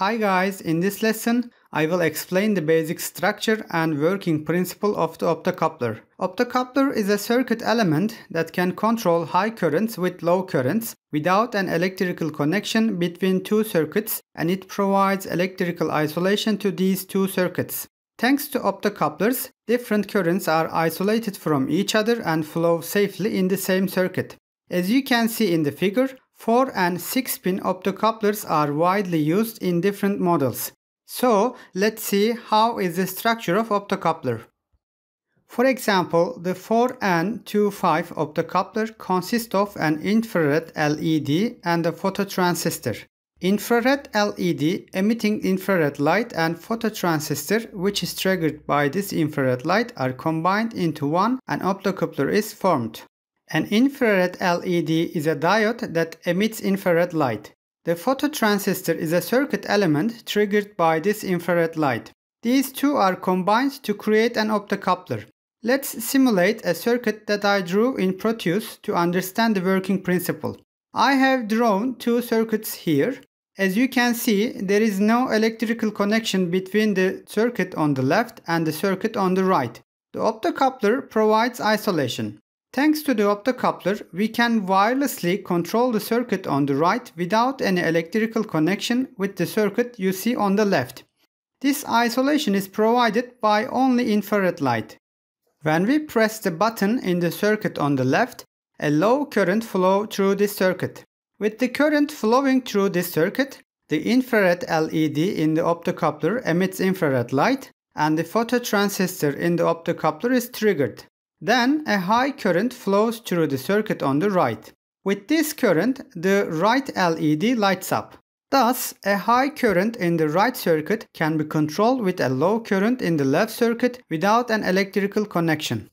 Hi guys, in this lesson I will explain the basic structure and working principle of the optocoupler. Optocoupler is a circuit element that can control high currents with low currents without an electrical connection between two circuits and it provides electrical isolation to these two circuits. Thanks to optocouplers, different currents are isolated from each other and flow safely in the same circuit. As you can see in the figure, 4 and 6 pin optocouplers are widely used in different models. So let's see how is the structure of optocoupler. For example, the 4N25 optocoupler consists of an infrared LED and a phototransistor. Infrared LED emitting infrared light and phototransistor which is triggered by this infrared light are combined into one and optocoupler is formed. An infrared LED is a diode that emits infrared light. The phototransistor is a circuit element triggered by this infrared light. These two are combined to create an optocoupler. Let's simulate a circuit that I drew in Proteus to understand the working principle. I have drawn two circuits here. As you can see, there is no electrical connection between the circuit on the left and the circuit on the right. The optocoupler provides isolation. Thanks to the optocoupler, we can wirelessly control the circuit on the right without any electrical connection with the circuit you see on the left. This isolation is provided by only infrared light. When we press the button in the circuit on the left, a low current flow through this circuit. With the current flowing through this circuit, the infrared LED in the optocoupler emits infrared light and the phototransistor in the optocoupler is triggered. Then a high current flows through the circuit on the right. With this current, the right LED lights up. Thus, a high current in the right circuit can be controlled with a low current in the left circuit without an electrical connection.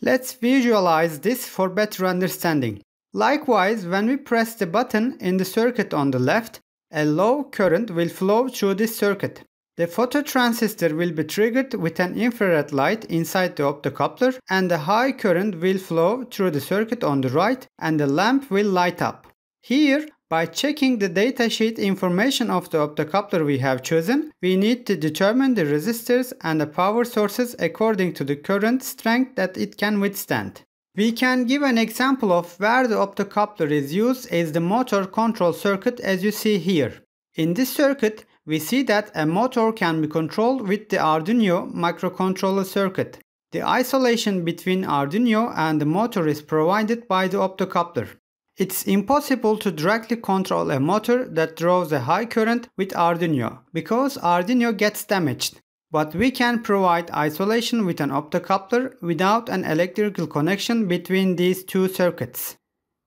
Let's visualize this for better understanding. Likewise, when we press the button in the circuit on the left, a low current will flow through this circuit. The phototransistor will be triggered with an infrared light inside the optocoupler and a high current will flow through the circuit on the right and the lamp will light up. Here, by checking the datasheet information of the optocoupler we have chosen, we need to determine the resistors and the power sources according to the current strength that it can withstand. We can give an example of where the optocoupler is used as the motor control circuit as you see here. In this circuit, we see that a motor can be controlled with the Arduino microcontroller circuit. The isolation between Arduino and the motor is provided by the optocoupler. It's impossible to directly control a motor that draws a high current with Arduino because Arduino gets damaged. But we can provide isolation with an optocoupler without an electrical connection between these two circuits.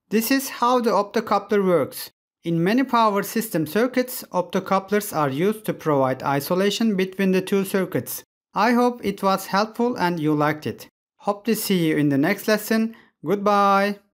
This is how the optocoupler works. In many power system circuits, optocouplers are used to provide isolation between the two circuits. I hope it was helpful and you liked it. Hope to see you in the next lesson. Goodbye.